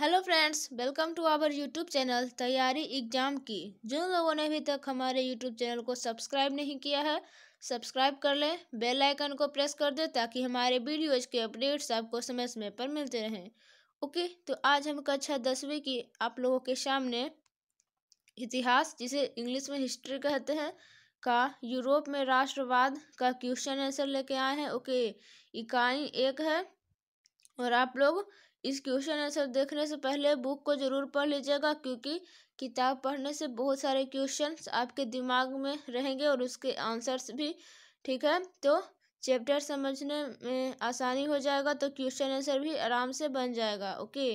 hello friends welcome to our YouTube channel तैयारी exam की जिन लोगों ने अभी तक हमारे यूट्यूब चैनल को सब्सक्राइब नहीं किया है सब्सक्राइब कर लें बेल आइकन को प्रेस कर दें ताकि हमारे वीडियोज के अपडेट्स आपको समय समय पर मिलते रहें ओके तो आज हम कक्षा दसवीं की आप लोगों के सामने इतिहास जिसे इंग्लिश में हिस्ट्री कहते हैं का यूरोप में राष्ट्रवाद का क्वेश्चन आंसर लेके आए हैं ओके इकाई एक है और आप लोग इस क्वेश्चन आंसर देखने से पहले बुक को जरूर पढ़ लीजिएगा क्योंकि किताब पढ़ने से बहुत सारे क्वेश्चंस आपके दिमाग में रहेंगे और उसके आंसर्स भी ठीक है तो चैप्टर समझने में आसानी हो जाएगा तो क्वेश्चन आंसर भी आराम से बन जाएगा ओके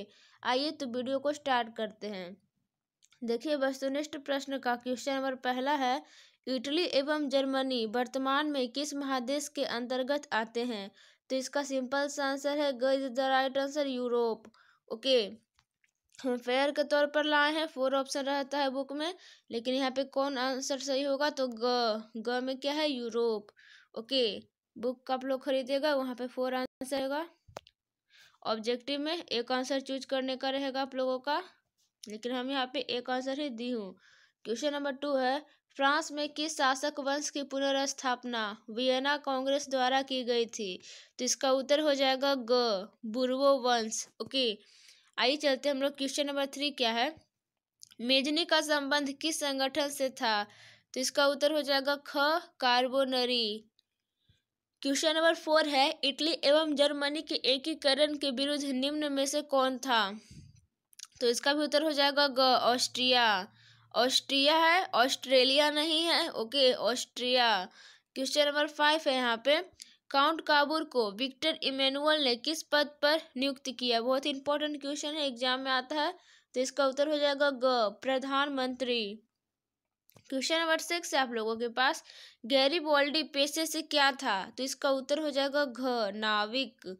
आइए तो वीडियो को स्टार्ट करते हैं देखिए वस्तुनिष्ठ प्रश्न का क्वेश्चन नंबर पहला है इटली एवं जर्मनी वर्तमान में किस महादेश के अंतर्गत आते हैं तो इसका सिंपल सा आंसर है ग is the right answer Europe okay हम फेयर के तौर पर लाए हैं फोर ऑप्शन रहता है बुक में लेकिन यहाँ पे कौन आंसर सही होगा तो ग ग में क्या है यूरोप ओके बुक का आप लोग खरीदेगा वहाँ पे फोर आंसर रहेगा ऑब्जेक्टिव में एक आंसर चूज करने का रहेगा आप लोगों का लेकिन हम यहाँ पे एक आंसर ही दी हूँ क्वेश्चन नंबर टू है फ्रांस में किस शासक वंश की पुनर्स्थापना वियना कांग्रेस द्वारा की गई थी तो इसका उत्तर हो जाएगा ग बुरवो वंश ओके आइए चलते हम लोग क्वेश्चन नंबर थ्री क्या है मेजनी का संबंध किस संगठन से था तो इसका उत्तर हो जाएगा ख कार्बोनरी क्वेश्चन नंबर फोर है इटली एवं जर्मनी के एकीकरण के विरुद्ध निम्न में से कौन था तो इसका भी उत्तर हो जाएगा ग ऑस्ट्रिया ऑस्ट्रिया है ऑस्ट्रेलिया नहीं है okay Austria question number five है यहाँ पे काउंट काबुर को विक्टर इमेनुअल ने किस पद पर नियुक्त किया बहुत ही इंपॉर्टेंट क्वेश्चन है एग्जाम में आता है तो इसका उत्तर हो जाएगा ग प्रधानमंत्री क्वेश्चन नंबर सिक्स है आप लोगों के पास गैरी बॉल्डी पेशे से क्या था तो इसका उत्तर हो जाएगा घ नाविक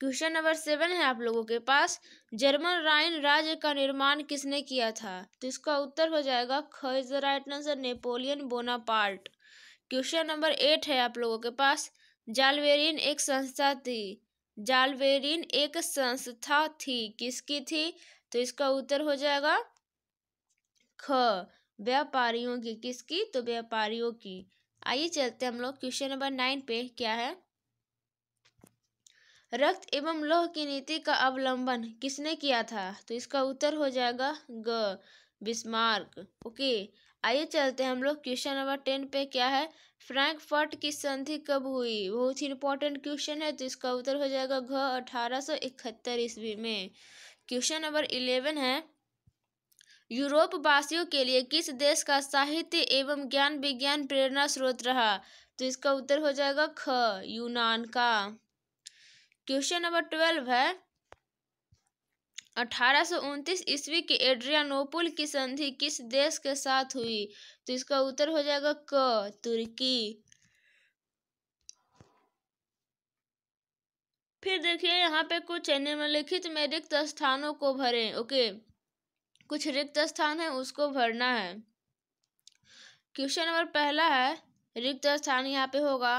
क्वेश्चन नंबर सेवन है आप लोगों के पास जर्मन राइन राज्य का निर्माण किसने किया था तो इसका उत्तर हो जाएगा ख is the right answer Napoleon Bonaparte question number eight है आप लोगों के पास जालवेरिन एक संस्था थी जालवेरिन एक संस्था थी किसकी थी तो इसका उत्तर हो जाएगा ख व्यापारियों की किसकी तो व्यापारियों की आइए चलते हम लोग क्वेश्चन नंबर नाइन पे क्या है रक्त एवं लौह की नीति का अवलंबन किसने किया था तो इसका उत्तर हो जाएगा ग बिस्मार्क ओके आइए चलते हैं हम लोग क्वेश्चन नंबर टेन पे क्या है फ्रैंकफर्ट की संधि कब हुई बहुत ही इंपॉर्टेंट क्वेश्चन है तो इसका उत्तर हो जाएगा घ अठारह सौ इकहत्तर ईस्वी में क्वेश्चन नंबर इलेवन है यूरोप वासियों के लिए किस देश का साहित्य एवं ज्ञान विज्ञान प्रेरणा स्रोत रहा तो इसका उत्तर हो जाएगा ख यूनान का क्वेश्चन नंबर ट्वेल्व है अठारह सौ उनतीस ईस्वी की एड्रियानोपुल की संधि किस देश के साथ हुई तो इसका उत्तर हो जाएगा क तुर्की फिर देखिए यहाँ पे कुछ निम्नलिखित में रिक्त स्थानों को भरें ओके कुछ रिक्त स्थान है उसको भरना है क्वेश्चन नंबर पहला है रिक्त स्थान यहाँ पे होगा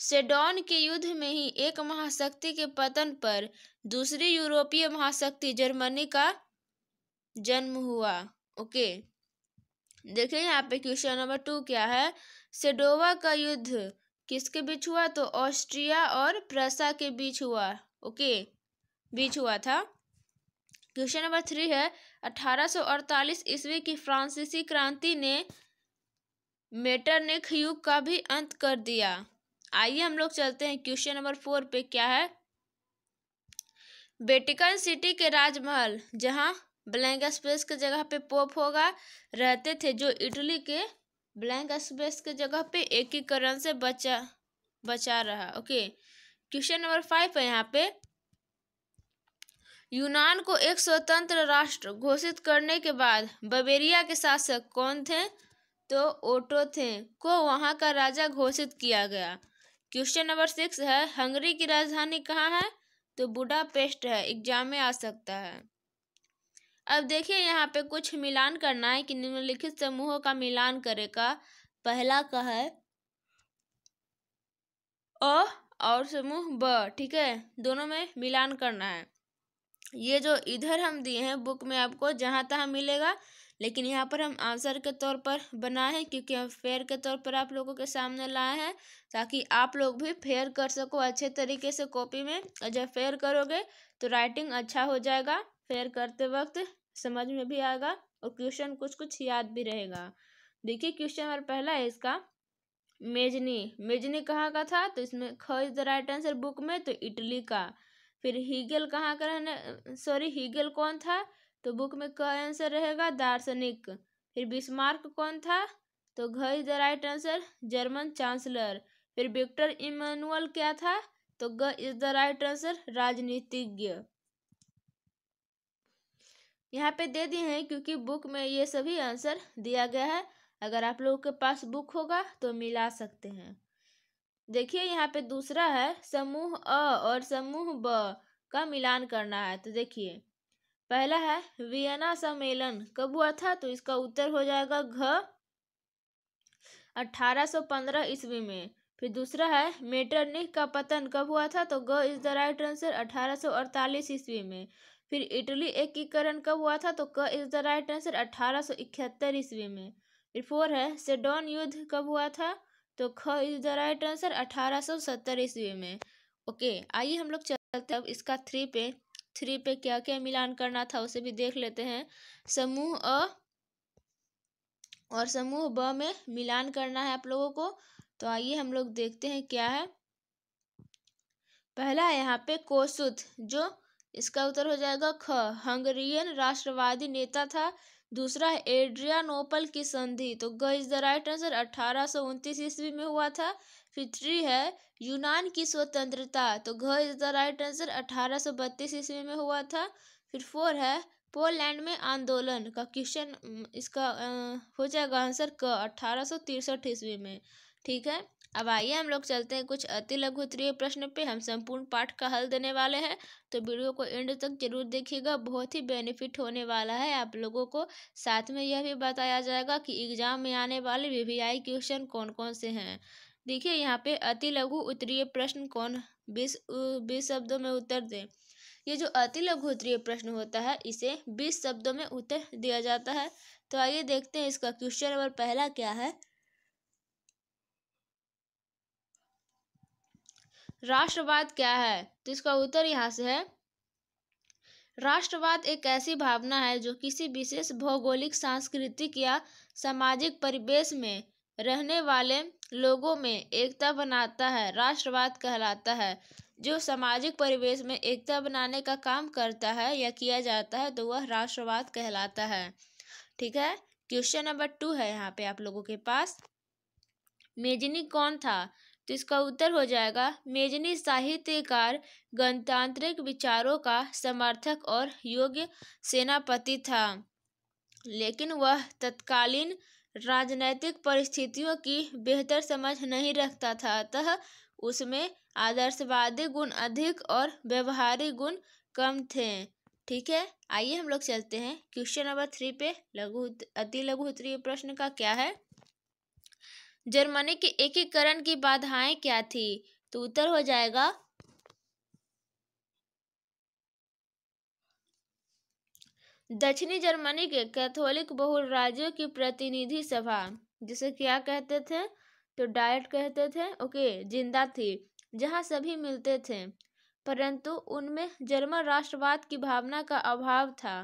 सेडोन के युद्ध में ही एक महाशक्ति के पतन पर दूसरी यूरोपीय महाशक्ति जर्मनी का जन्म हुआ ओके देखिए यहाँ पे क्वेश्चन नंबर टू क्या है सेडोवा का युद्ध किसके बीच हुआ तो ऑस्ट्रिया और प्रसा के बीच हुआ ओके बीच हुआ था क्वेश्चन नंबर थ्री है अठारह अड़तालीस ईस्वी की फ्रांसीसी क्रांति ने मेटरनिक युग का भी अंत कर दिया आइए हम लोग चलते हैं क्वेश्चन नंबर फोर पे क्या है वेटिकन सिटी के राजमहल जहाँ ब्लैंक स्पेस के जगह पे पोप होगा रहते थे जो इटली के ब्लैंक स्पेस के जगह पे एकीकरण से बचा बचा रहा ओके क्वेश्चन नंबर फाइव है यहाँ पे यूनान को एक स्वतंत्र राष्ट्र घोषित करने के बाद बबेरिया के शासक कौन थे तो ओटो थे को वहाँ का राजा घोषित किया गया क्वेश्चन नंबर सिक्स है हंगरी की राजधानी कहाँ है तो बुडापेस्ट है एग्जाम में आ सकता है अब देखिए यहाँ पे कुछ मिलान करना है कि निम्नलिखित समूहों का मिलान करेगा पहला का है अ और समूह ब ठीक है दोनों में मिलान करना है ये जो इधर हम दिए हैं बुक में आपको जहाँ तहाँ मिलेगा लेकिन यहाँ पर हम आंसर के तौर पर बनाए हैं क्योंकि हम फेयर के तौर पर आप लोगों के सामने लाए हैं ताकि आप लोग भी फेयर कर सको अच्छे तरीके से कॉपी में और जब फेयर करोगे तो राइटिंग अच्छा हो जाएगा फेयर करते वक्त समझ में भी आएगा और क्वेश्चन कुछ कुछ याद भी रहेगा देखिए क्वेश्चन नंबर पहला है इसका मेजनी मेजनी कहाँ का था तो इसमें ख is the right answer book में तो इटली का फिर हीगल कहाँ का रहने सॉरी हीगल कौन था तो बुक में क आंसर रहेगा दार्शनिक फिर बिस्मार्क कौन था तो घ is the right answer German chancellor फिर विक्टर इमानुअल क्या था तो ग इज द राइट आंसर राजनीतिज्ञ यहाँ पे दे दिए हैं क्योंकि बुक में ये सभी आंसर दिया गया है अगर आप लोगों के पास बुक होगा तो मिला सकते हैं देखिए यहाँ पे दूसरा है समूह अ और समूह ब का मिलान करना है तो देखिए पहला है वियना सम्मेलन कब हुआ था तो इसका उत्तर हो जाएगा घ 1815 ईस्वी में फिर दूसरा है मेटरनिक का पतन कब हुआ था तो ग इज द राइट आंसर 1848 ईस्वी में फिर इटली एकीकरण कब हुआ था तो क इज द राइट आंसर 1871 ईस्वी में फिर फोर है सेडोन युद्ध कब हुआ था तो ख इज द राइट आंसर 1870 ईस्वी में ओके आइए हम लोग चलते अब इसका थ्री पे थ्री पे क्या क्या मिलान करना था उसे भी देख लेते हैं समूह अ और समूह ब में मिलान करना है आप लोगों को तो आइए हम लोग देखते हैं क्या है पहला है यहाँ पे कोसुत जो इसका उत्तर हो जाएगा ख हंगरियन राष्ट्रवादी नेता था दूसरा है एड्रियानोपल की संधि तो ग इज द राइट आंसर अठारह ईस्वी में हुआ था फिट्री है यूनान की स्वतंत्रता तो घ इज द राइट आंसर अठारह सौ बत्तीस ईस्वी में हुआ था फिर फोर है पोलैंड में आंदोलन का क्वेश्चन इसका हो जाएगा आंसर क अठारह सौ तिरसठ ईस्वी में ठीक है अब आइए हम लोग चलते हैं कुछ अति लघु त्रिय प्रश्न पे हम संपूर्ण पाठ का हल देने वाले हैं तो वीडियो को एंड तक जरूर देखिएगा बहुत ही बेनिफिट होने वाला है आप लोगों को साथ में यह भी बताया जाएगा कि एग्जाम में आने वाले वी वी आई क्वेश्चन कौन कौन से हैं देखिए यहाँ पे अति लघु उत्तरीय प्रश्न कौन बीस बीस शब्दों में उत्तर दें ये जो अति लघु उत्तरीय प्रश्न होता है इसे बीस शब्दों में उत्तर दिया जाता है तो आइए देखते हैं इसका क्वेश्चन नंबर पहला क्या है राष्ट्रवाद क्या है तो इसका उत्तर यहाँ से है राष्ट्रवाद एक ऐसी भावना है जो किसी विशेष भौगोलिक सांस्कृतिक या सामाजिक परिवेश में रहने वाले लोगों में एकता बनाता है राष्ट्रवाद कहलाता है जो सामाजिक परिवेश में एकता बनाने का काम करता है या किया जाता है तो वह राष्ट्रवाद कहलाता है ठीक है क्वेश्चन नंबर टू है यहाँ पे आप लोगों के पास मेजनी कौन था तो इसका उत्तर हो जाएगा मेजनी साहित्यकार गणतांत्रिक विचारों का समर्थक और योग्य सेनापति था लेकिन वह तत्कालीन राजनैतिक परिस्थितियों की बेहतर समझ नहीं रखता था अतः उसमें आदर्शवादी गुण अधिक और व्यवहारिक गुण कम थे ठीक है आइए हम लोग चलते हैं क्वेश्चन नंबर थ्री पे लघु अति लघु उत्तरीय प्रश्न का क्या है जर्मनी के एकीकरण की बाधाएं क्या थी तो उत्तर हो जाएगा दक्षिणी जर्मनी के कैथोलिक बहुल राज्यों की प्रतिनिधि सभा जिसे क्या कहते थे तो डायट कहते थे ओके जिंदा थी जहां सभी मिलते थे परंतु उनमें जर्मन राष्ट्रवाद की भावना का अभाव था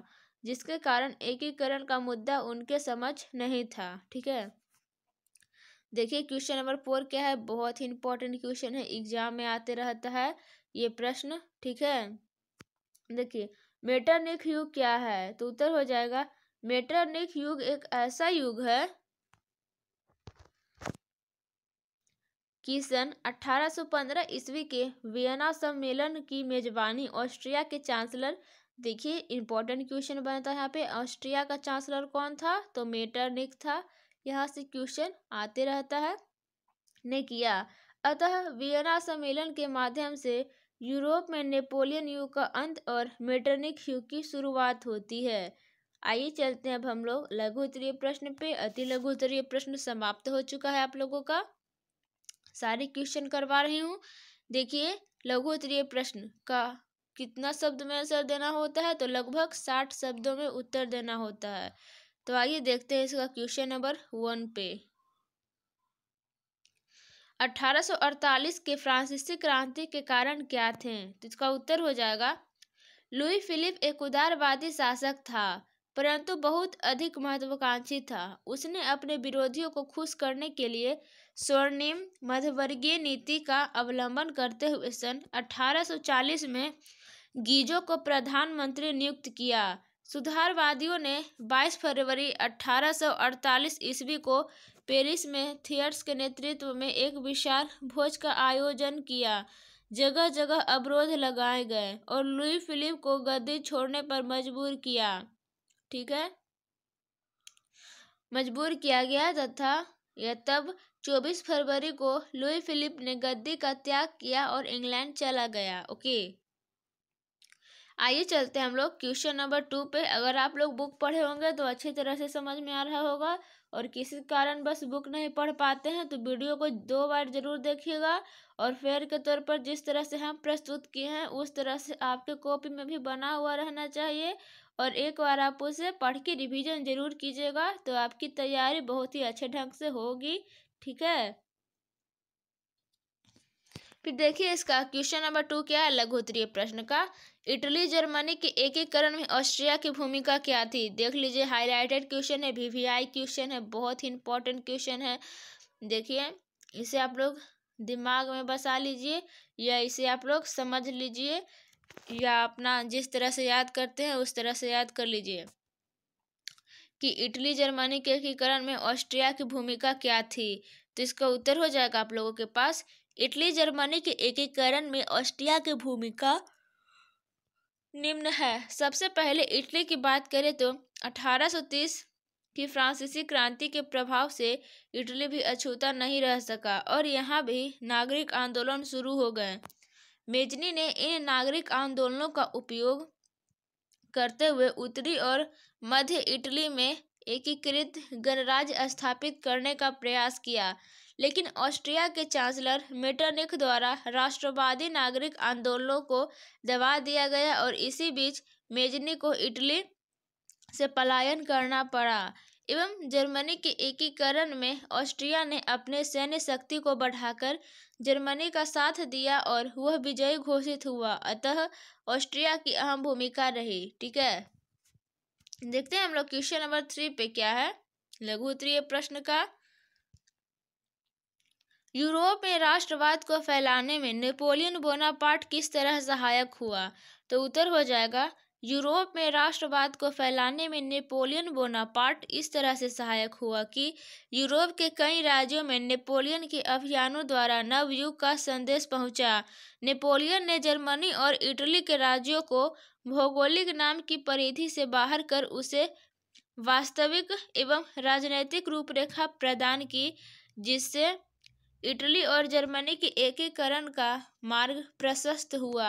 जिसके कारण एकीकरण का मुद्दा उनके समझ नहीं था ठीक है देखिए क्वेश्चन नंबर फोर क्या है बहुत ही इंपॉर्टेंट क्वेश्चन है एग्जाम में आते रहता है ये प्रश्न ठीक है देखिए मेटरनिक युग क्या है तो उत्तर हो जाएगा मेटरनिक युग एक ऐसा युग है कि सन 1815 ईस्वी के वियना सम्मेलन की मेजबानी ऑस्ट्रिया के चांसलर देखिए इंपॉर्टेंट क्वेश्चन बनता है यहाँ पे ऑस्ट्रिया का चांसलर कौन था तो मेटरनिक था यहाँ से क्वेश्चन आते रहता है ने किया अतः वियना सम्मेलन के माध्यम से यूरोप में नेपोलियन युग का अंत और मेटरनिक युग की शुरुआत होती है आइए चलते हैं अब हम लोग लघु उत्तरीय प्रश्न पे अति लघु उत्तरीय प्रश्न समाप्त हो चुका है आप लोगों का सारे क्वेश्चन करवा रही हूँ देखिए लघु उत्तरीय प्रश्न का कितना शब्द में आंसर देना होता है तो लगभग साठ शब्दों में उत्तर देना होता है तो आइए देखते हैं इसका क्वेश्चन नंबर वन पे 1848 के फ्रांसीसी क्रांति के कारण क्या थे तो इसका उत्तर हो जाएगा लुई फिलिप एक उदारवादी शासक था परंतु बहुत अधिक महत्वाकांक्षी था उसने अपने विरोधियों को खुश करने के लिए स्वर्णिम मध्यवर्गीय नीति का अवलंबन करते हुए सन 1840 में गीजो को प्रधानमंत्री नियुक्त किया सुधारवादियों ने 22 फरवरी 1848 ईस्वी को पेरिस में थियर्स के नेतृत्व में एक विशाल भोज का आयोजन किया जगह जगह अवरोध लगाए गए और लुई फिलिप को गद्दी छोड़ने पर मजबूर किया ठीक है मजबूर किया गया तथा यह तब 24 फरवरी को लुई फिलिप ने गद्दी का त्याग किया और इंग्लैंड चला गया ओके आइए चलते हैं हम लोग क्वेश्चन नंबर टू पे अगर आप लोग बुक पढ़े होंगे तो अच्छी तरह से समझ में आ रहा होगा और किसी कारण बस बुक नहीं पढ़ पाते हैं तो वीडियो को दो बार जरूर देखिएगा और फेयर के तौर पर जिस तरह से हम प्रस्तुत किए हैं उस तरह से आपके कॉपी में भी बना हुआ रहना चाहिए और एक बार आप उसे पढ़ के रिविजन जरूर कीजिएगा तो आपकी तैयारी बहुत ही अच्छे ढंग से होगी ठीक है फिर देखिए इसका क्वेश्चन नंबर टू क्या है उत्तरीय प्रश्न का इटली जर्मनी के एकीकरण में ऑस्ट्रिया की भूमिका क्या थी देख लीजिए हाईलाइटेड क्वेश्चन है वीवीआई क्वेश्चन है बहुत ही इंपॉर्टेंट क्वेश्चन है देखिए इसे आप लोग दिमाग में बसा लीजिए या इसे आप लोग समझ लीजिए या अपना जिस तरह से याद करते हैं उस तरह से याद कर लीजिए कि इटली जर्मनी के एकीकरण में ऑस्ट्रिया की भूमिका क्या थी तो इसका उत्तर हो जाएगा आप लोगों के पास इटली जर्मनी के एकीकरण में ऑस्ट्रिया की भूमिका निम्न है सबसे पहले इटली की बात करें तो 1830 की फ्रांसीसी क्रांति के प्रभाव से इटली भी अछूता नहीं रह सका और यहाँ भी नागरिक आंदोलन शुरू हो गए मेजनी ने इन नागरिक आंदोलनों का उपयोग करते हुए उत्तरी और मध्य इटली में एकीकृत गणराज्य स्थापित करने का प्रयास किया लेकिन ऑस्ट्रिया के चांसलर मेटरनिक द्वारा राष्ट्रवादी नागरिक आंदोलनों को दबा दिया गया और इसी बीच मेजनी को इटली से पलायन करना पड़ा एवं जर्मनी के एकीकरण में ऑस्ट्रिया ने अपने सैन्य शक्ति को बढ़ाकर जर्मनी का साथ दिया और वह विजयी घोषित हुआ अतः ऑस्ट्रिया की अहम भूमिका रही ठीक है देखते हैं हम लोग क्वेश्चन नंबर थ्री पे क्या है लघु उत्तरीय प्रश्न का यूरोप में राष्ट्रवाद को फैलाने में नेपोलियन बोनापार्ट किस तरह सहायक हुआ तो उत्तर हो जाएगा यूरोप में राष्ट्रवाद को फैलाने में नेपोलियन बोनापार्ट इस तरह से सहायक हुआ कि यूरोप के कई राज्यों में नेपोलियन के अभियानों द्वारा नवयुग का संदेश पहुंचा नेपोलियन ने जर्मनी और इटली के राज्यों को भौगोलिक नाम की परिधि से बाहर कर उसे वास्तविक एवं राजनैतिक रूपरेखा प्रदान की जिससे इटली और जर्मनी के एकीकरण का मार्ग प्रशस्त हुआ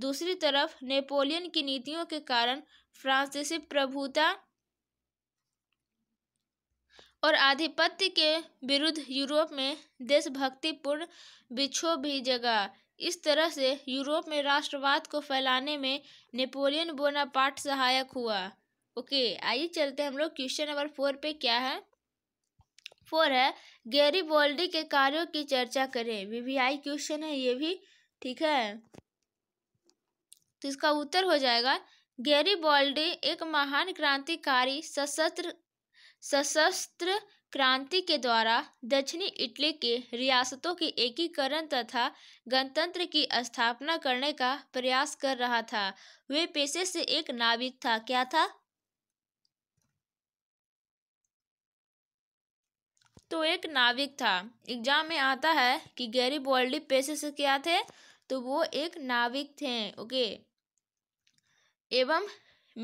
दूसरी तरफ नेपोलियन की नीतियों के कारण फ्रांसीसी प्रभुता और आधिपत्य के विरुद्ध यूरोप में देशभक्तिपूर्ण बिछो भी जगा इस तरह से यूरोप में राष्ट्रवाद को फैलाने में नेपोलियन बोनापार्ट सहायक हुआ ओके आइए चलते हैं हम लोग क्वेश्चन नंबर फोर पे क्या है फोर है गैरी बोल्डी के कार्यों की चर्चा करें वीवीआई क्वेश्चन है ये भी ठीक है तो इसका उत्तर हो जाएगा गैरी बोल्डी एक महान क्रांतिकारी सशस्त्र सशस्त्र क्रांति के द्वारा दक्षिणी इटली के रियासतों के एकीकरण तथा गणतंत्र की स्थापना करने का प्रयास कर रहा था वे पेशे से एक नाविक था क्या था तो एक नाविक था एग्जाम में आता है कि गैरी बॉल्डी पेशे से क्या थे तो वो एक नाविक थे ओके एवं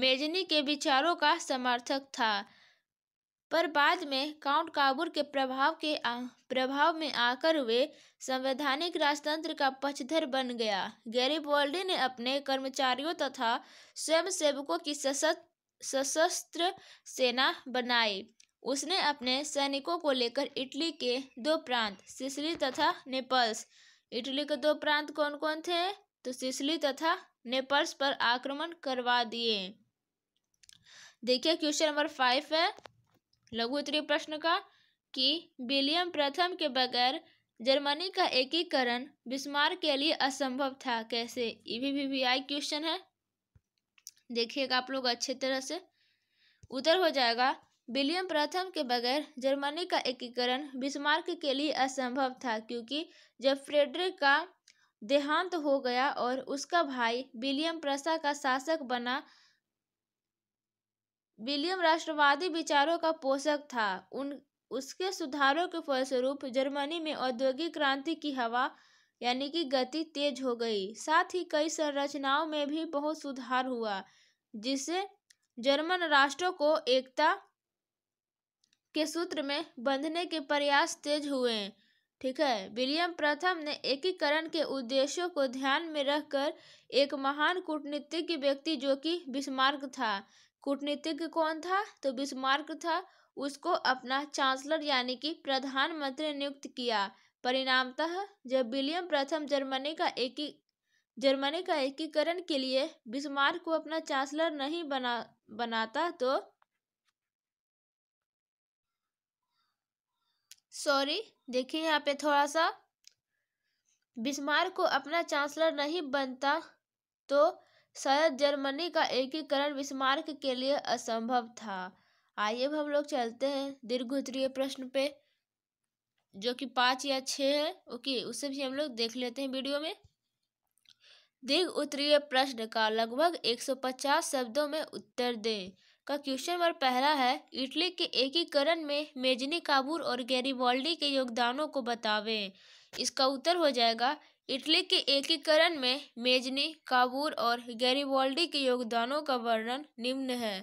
मेजनी के विचारों का समर्थक था पर बाद में काउंट काबूर के प्रभाव के आ, प्रभाव में आकर वे संवैधानिक राजतंत्र का पक्षधर बन गया गैरी बॉल्डी ने अपने कर्मचारियों तथा स्वयंसेवकों की सशस्त्र सशस्त्र सेना बनाई उसने अपने सैनिकों को लेकर इटली के दो प्रांत सिसली तथा नेपल्स इटली के दो प्रांत कौन कौन थे तो सिसली तथा नेपल्स पर आक्रमण करवा दिए देखिए क्वेश्चन नंबर फाइव है लघु उत्तरीय प्रश्न का कि विलियम प्रथम के बगैर जर्मनी का एकीकरण बिस्मार के लिए असंभव था कैसे ये भी वी आई क्वेश्चन है देखिएगा आप लोग अच्छे तरह से उत्तर हो जाएगा विलियम प्रथम के बगैर जर्मनी का एकीकरण बिस्मार्क के लिए असंभव था क्योंकि जब फ्रेडरिक का देहांत हो गया और उसका भाई विलियम प्रसा का शासक बना विलियम राष्ट्रवादी विचारों का पोषक था उन उसके सुधारों के फलस्वरूप जर्मनी में औद्योगिक क्रांति की हवा यानी कि गति तेज हो गई साथ ही कई संरचनाओं में भी बहुत सुधार हुआ जिससे जर्मन राष्ट्रों को एकता के सूत्र में बंधने के प्रयास तेज हुए ठीक है विलियम प्रथम ने एकीकरण के उद्देश्यों को ध्यान में रखकर एक महान कूटनीतिज्ञ व्यक्ति जो कि बिस्मार्क था कूटनीतिज्ञ कौन था तो बिस्मार्क था उसको अपना चांसलर यानी कि प्रधानमंत्री नियुक्त किया परिणामतः जब विलियम प्रथम जर्मनी का एकी जर्मनी का एकीकरण के लिए बिस्मार्क को अपना चांसलर नहीं बना बनाता तो सॉरी देखिए यहाँ पे थोड़ा सा बिस्मार को अपना चांसलर नहीं बनता तो शायद जर्मनी का एकीकरण बिस्मार्क के लिए असंभव था आइए अब हम लोग चलते हैं दीर्घ उत्तरीय प्रश्न पे जो कि पाँच या छः है ओके उसे भी हम लोग देख लेते हैं वीडियो में दीर्घ उत्तरीय प्रश्न का लगभग 150 शब्दों में उत्तर दें का क्वेश्चन नंबर पहला है इटली के एकीकरण में मेजनी काबूर और गैरीवाल्डी के योगदानों को बतावें इसका उत्तर हो जाएगा इटली के एकीकरण में मेजनी काबूर और गैरीवाल्डी के योगदानों का वर्णन निम्न है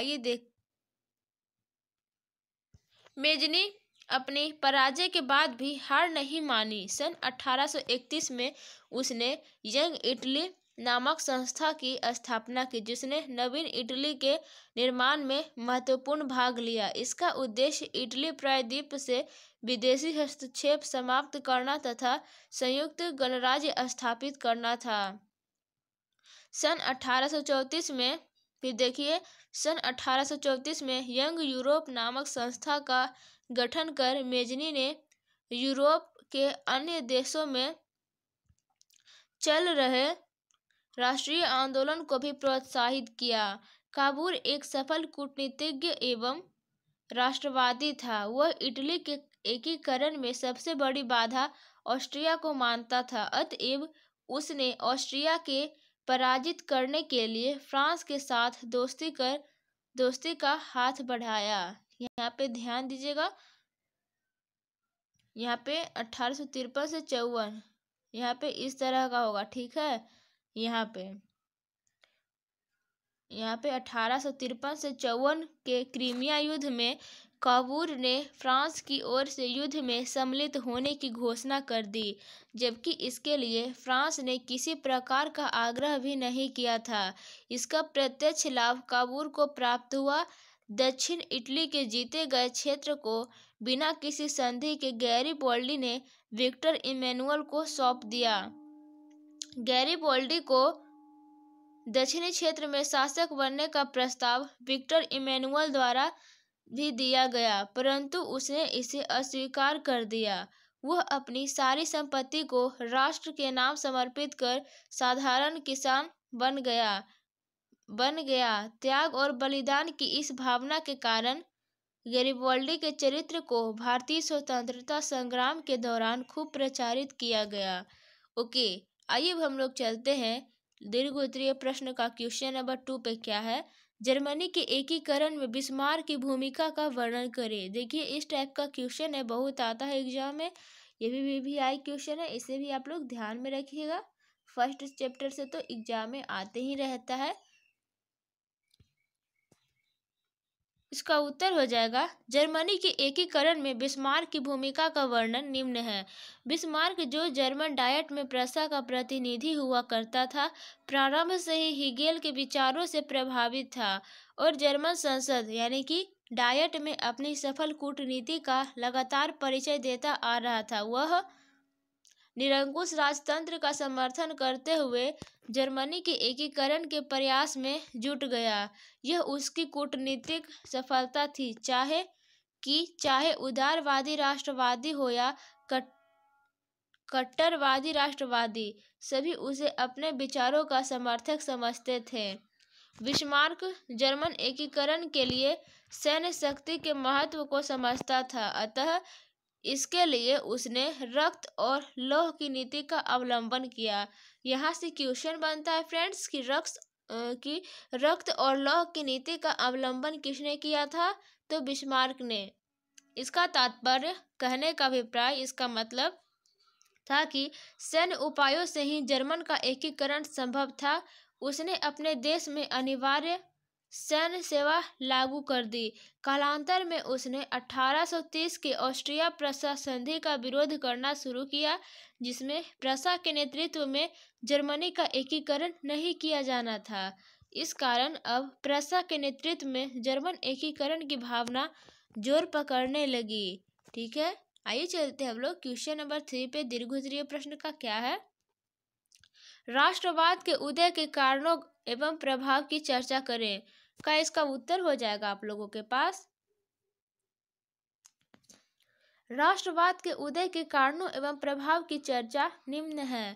आइए देख मेजनी अपनी पराजय के बाद भी हार नहीं मानी सन 1831 में उसने यंग इटली नामक संस्था की स्थापना की जिसने नवीन इटली के निर्माण में महत्वपूर्ण भाग लिया इसका उद्देश्य इटली प्रायद्वीप से विदेशी हस्तक्षेप समाप्त करना तथा संयुक्त गणराज्य स्थापित करना था सन 1834 में फिर देखिए सन 1834 में यंग यूरोप नामक संस्था का गठन कर मेजनी ने यूरोप के अन्य देशों में चल रहे राष्ट्रीय आंदोलन को भी प्रोत्साहित किया काबूर एक सफल कूटनीतिज्ञ एवं राष्ट्रवादी था वह इटली के एकीकरण में सबसे बड़ी बाधा ऑस्ट्रिया को मानता था अतएव उसने ऑस्ट्रिया के पराजित करने के लिए फ्रांस के साथ दोस्ती कर दोस्ती का हाथ बढ़ाया यहाँ पे ध्यान दीजिएगा यहाँ पे अठारह से चौवन यहाँ पे इस तरह का होगा ठीक है यहाँ पे यहाँ पे अठारह से चौवन के क्रीमिया युद्ध में काबूर ने फ्रांस की ओर से युद्ध में सम्मिलित होने की घोषणा कर दी जबकि इसके लिए फ्रांस ने किसी प्रकार का आग्रह भी नहीं किया था इसका प्रत्यक्ष लाभ काबूर को प्राप्त हुआ दक्षिण इटली के जीते गए क्षेत्र को बिना किसी संधि के गैरी बॉल्डी ने विक्टर इमैनुअल को सौंप दिया गैरीबोल्डी को दक्षिणी क्षेत्र में शासक बनने का प्रस्ताव विक्टर इमैनुअल द्वारा भी दिया गया परंतु उसने इसे अस्वीकार कर दिया वह अपनी सारी संपत्ति को राष्ट्र के नाम समर्पित कर साधारण किसान बन गया बन गया त्याग और बलिदान की इस भावना के कारण गरीबोल्डी के चरित्र को भारतीय स्वतंत्रता संग्राम के दौरान खूब प्रचारित किया गया ओके आइए अब हम लोग चलते हैं दीर्घ उत्तरीय प्रश्न का क्वेश्चन नंबर टू पे क्या है जर्मनी के एकीकरण में बिस्मार की भूमिका का वर्णन करें देखिए इस टाइप का क्वेश्चन है बहुत आता है एग्जाम में ये भी वी भी आई क्वेश्चन है इसे भी आप लोग ध्यान में रखिएगा फर्स्ट चैप्टर से तो एग्जाम में आते ही रहता है इसका उत्तर हो जाएगा जर्मनी के एकीकरण में बिस्मार्क की भूमिका का वर्णन निम्न है बिस्मार्क जो जर्मन डायट में प्रसा का प्रतिनिधि हुआ करता था प्रारंभ से ही हिगेल के विचारों से प्रभावित था और जर्मन संसद यानी कि डायट में अपनी सफल कूटनीति का लगातार परिचय देता आ रहा था वह निरंकुश राजतंत्र का समर्थन करते हुए जर्मनी के एकीकरण के प्रयास में जुट गया यह उसकी कूटनीतिक सफलता थी चाहे कि चाहे उदारवादी राष्ट्रवादी हो या कट्टरवादी राष्ट्रवादी सभी उसे अपने विचारों का समर्थक समझते थे विस्मार्क जर्मन एकीकरण के लिए सैन्य शक्ति के महत्व को समझता था अतः इसके लिए उसने रक्त और लोह की नीति का अवलंबन किया यहाँ से क्वेश्चन बनता है फ्रेंड्स कि रक्त की रक्त और लौह की नीति का अवलंबन किसने किया था तो बिस्मार्क ने इसका तात्पर्य कहने का अभिप्राय इसका मतलब था कि सैन्य उपायों से ही जर्मन का एकीकरण संभव था उसने अपने देश में अनिवार्य सैन्य सेवा लागू कर दी कालांतर में उसने 1830 के ऑस्ट्रिया प्रसा संधि का विरोध करना शुरू किया जिसमें प्रसा के नेतृत्व में जर्मनी का एकीकरण नहीं किया जाना था इस कारण अब प्रसा के नेतृत्व में जर्मन एकीकरण की भावना जोर पकड़ने लगी ठीक है आइए चलते हम लोग क्वेश्चन नंबर थ्री पे दीर्घोत्तरीय प्रश्न का क्या है राष्ट्रवाद के उदय के कारणों एवं प्रभाव की चर्चा करें का इसका उत्तर हो जाएगा आप लोगों के पास राष्ट्रवाद के उदय के कारणों एवं प्रभाव की चर्चा निम्न है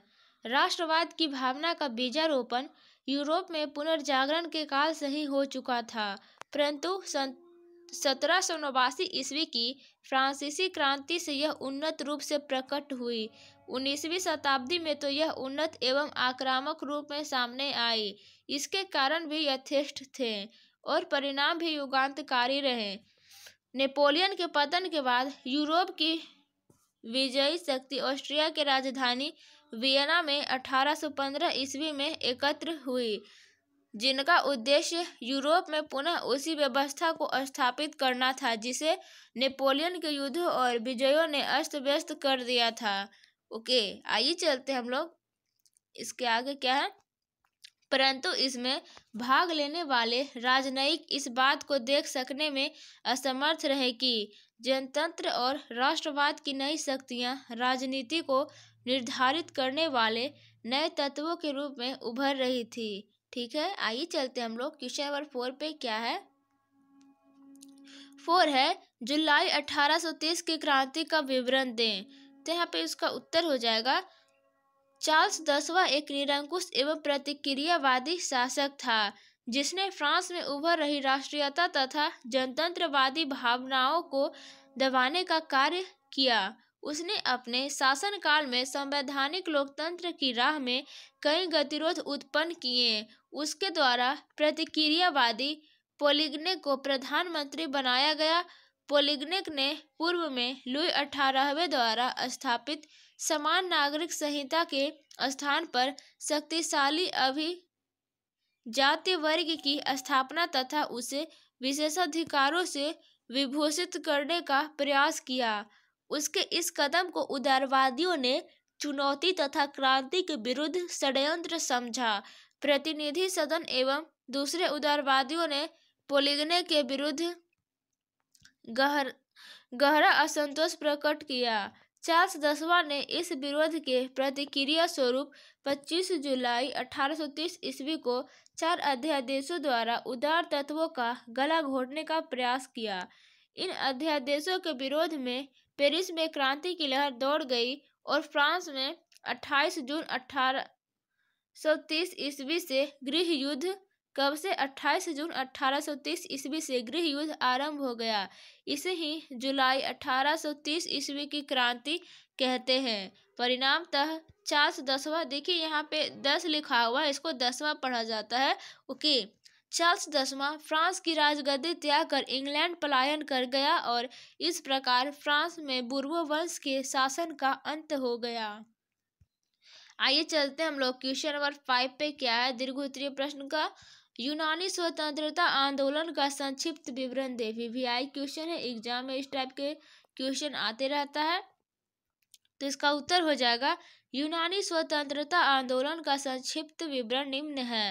राष्ट्रवाद की भावना का बीजारोपण यूरोप में पुनर्जागरण के काल से ही हो चुका था परंतु सन सत्रह सौ नवासी ईस्वी की फ्रांसीसी क्रांति से यह उन्नत रूप से प्रकट हुई उन्नीसवीं शताब्दी में तो यह उन्नत एवं आक्रामक रूप में सामने आई इसके कारण भी यथेष्ट थे और परिणाम भी युगांतकारी रहे नेपोलियन के पतन के बाद यूरोप की विजयी शक्ति ऑस्ट्रिया के राजधानी वियना में 1815 ईस्वी में एकत्र हुई जिनका उद्देश्य यूरोप में पुनः उसी व्यवस्था को स्थापित करना था जिसे नेपोलियन के युद्धों और विजयों ने अस्त व्यस्त कर दिया था ओके आइए चलते हम लोग इसके आगे क्या है परंतु इसमें भाग लेने वाले राजनयिक इस बात को देख सकने में असमर्थ रहे कि जनतंत्र और राष्ट्रवाद की नई शक्तियां राजनीति को निर्धारित करने वाले नए तत्वों के रूप में उभर रही थी ठीक है आइए चलते हम लोग क्वेश्चन नंबर फोर पे क्या है फोर है जुलाई 1830 की क्रांति का विवरण दें तो यहाँ पे उसका उत्तर हो जाएगा चार्ल्स दसवां एक निरंकुश एवं प्रतिक्रियावादी शासक था जिसने फ्रांस में उभर रही राष्ट्रीयता तथा जनतंत्रवादी भावनाओं को दबाने का कार्य किया उसने अपने शासनकाल में संवैधानिक लोकतंत्र की राह में कई गतिरोध उत्पन्न किए उसके द्वारा प्रतिक्रियावादी पोलिग्नेक को प्रधानमंत्री बनाया गया पोलिग्नेक ने पूर्व में लुई अठारहवें द्वारा स्थापित समान नागरिक संहिता के स्थान पर शक्तिशाली जाति वर्ग की स्थापना तथा उसे विशेषाधिकारों से विभूषित करने का प्रयास किया उसके इस कदम को उदारवादियों ने चुनौती तथा क्रांति के विरुद्ध षड्यंत्र समझा प्रतिनिधि सदन एवं दूसरे उदारवादियों ने पोलिगने के विरुद्ध गहर गहरा असंतोष प्रकट किया चार्ल्स दसवा ने इस विरोध के प्रतिक्रिया स्वरूप 25 जुलाई 1830 ईस्वी को चार अध्यादेशों द्वारा उदार तत्वों का गला घोटने का प्रयास किया इन अध्यादेशों के विरोध में पेरिस में क्रांति की लहर दौड़ गई और फ्रांस में 28 जून अठारह ईस्वी से गृह युद्ध कब से 28 जून 1830 ईस्वी से गृह युद्ध आरंभ हो गया इसे ही जुलाई 1830 ईस्वी की क्रांति कहते हैं परिणामतः चार सौ दसवा देखिए यहाँ पे दस लिखा हुआ है इसको दसवा पढ़ा जाता है ओके चार्ल्स दसवा फ्रांस की राजगद्दी त्याग कर इंग्लैंड पलायन कर गया और इस प्रकार फ्रांस में बुर्वो वंश के शासन का अंत हो गया आइए चलते हम लोग क्वेश्चन नंबर फाइव पे क्या है दीर्घ उत्तरीय प्रश्न का यूनानी स्वतंत्रता आंदोलन का संक्षिप्त विवरण दे वीवीआई क्वेश्चन है एग्जाम में इस टाइप के क्वेश्चन आते रहता है तो इसका उत्तर हो जाएगा यूनानी स्वतंत्रता आंदोलन का संक्षिप्त विवरण निम्न है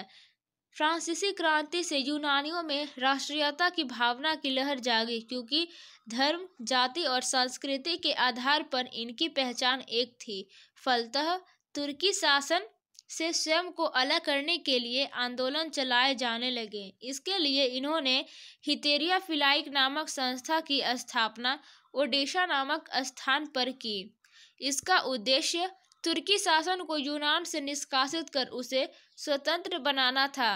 फ्रांसीसी क्रांति से यूनानियों में राष्ट्रीयता की भावना की लहर जागी क्योंकि धर्म जाति और संस्कृति के आधार पर इनकी पहचान एक थी फलतः तुर्की शासन से स्वयं को अलग करने के लिए आंदोलन चलाए जाने लगे इसके लिए इन्होंने हितेरिया फिलाइक नामक संस्था की स्थापना ओडिशा नामक स्थान पर की इसका उद्देश्य तुर्की शासन को यूनान से निष्कासित कर उसे स्वतंत्र बनाना था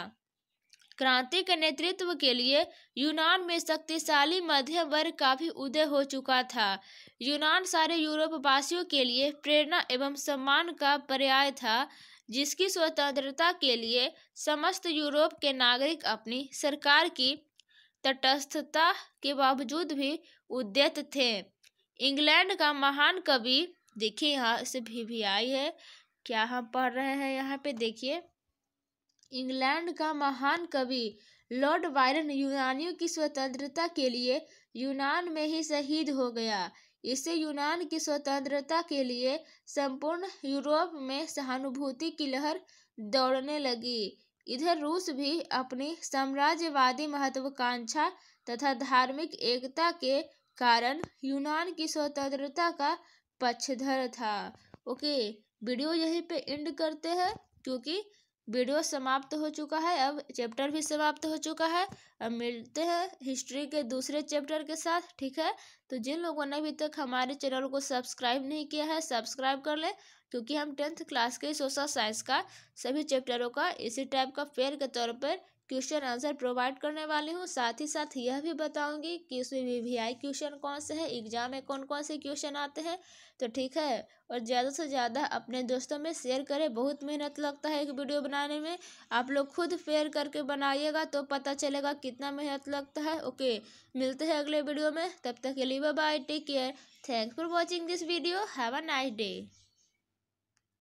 क्रांति के नेतृत्व के लिए यूनान में शक्तिशाली मध्यम वर्ग का भी उदय हो चुका था यूनान सारे यूरोप वासियों के लिए प्रेरणा एवं सम्मान का पर्याय था जिसकी स्वतंत्रता के लिए समस्त यूरोप के नागरिक अपनी सरकार की तटस्थता के बावजूद भी उद्यत थे इंग्लैंड का महान कवि देखिए यहाँ से भी, भी आई है क्या हम पढ़ रहे हैं यहाँ पे देखिए इंग्लैंड का महान कवि लॉर्ड वायरन यूनानियों की स्वतंत्रता के लिए यूनान में ही शहीद हो गया इसे यूनान की स्वतंत्रता के लिए संपूर्ण यूरोप में सहानुभूति की लहर दौड़ने लगी इधर रूस भी अपनी साम्राज्यवादी महत्वाकांक्षा तथा धार्मिक एकता के कारण यूनान की स्वतंत्रता का पक्षधर था ओके वीडियो यहीं पे एंड करते हैं क्योंकि वीडियो समाप्त हो चुका है अब चैप्टर भी समाप्त हो चुका है अब मिलते हैं हिस्ट्री के दूसरे चैप्टर के साथ ठीक है तो जिन लोगों ने अभी तक हमारे चैनल को सब्सक्राइब नहीं किया है सब्सक्राइब कर लें क्योंकि हम टेंथ क्लास के सोशल साइंस का सभी चैप्टरों का इसी टाइप का फेयर के तौर पर क्वेश्चन आंसर प्रोवाइड करने वाली हूँ साथ ही साथ यह भी बताऊंगी कि उसमें वी वी आई क्वेश्चन कौन से हैं एग्जाम में कौन कौन से क्वेश्चन आते हैं तो ठीक है और ज़्यादा से ज़्यादा अपने दोस्तों में शेयर करें बहुत मेहनत लगता है एक वीडियो बनाने में आप लोग खुद शेयर करके बनाइएगा तो पता चलेगा कितना मेहनत लगता है ओके मिलते हैं अगले वीडियो में तब तक के लिए bye take care thanks for watching this video have a nice day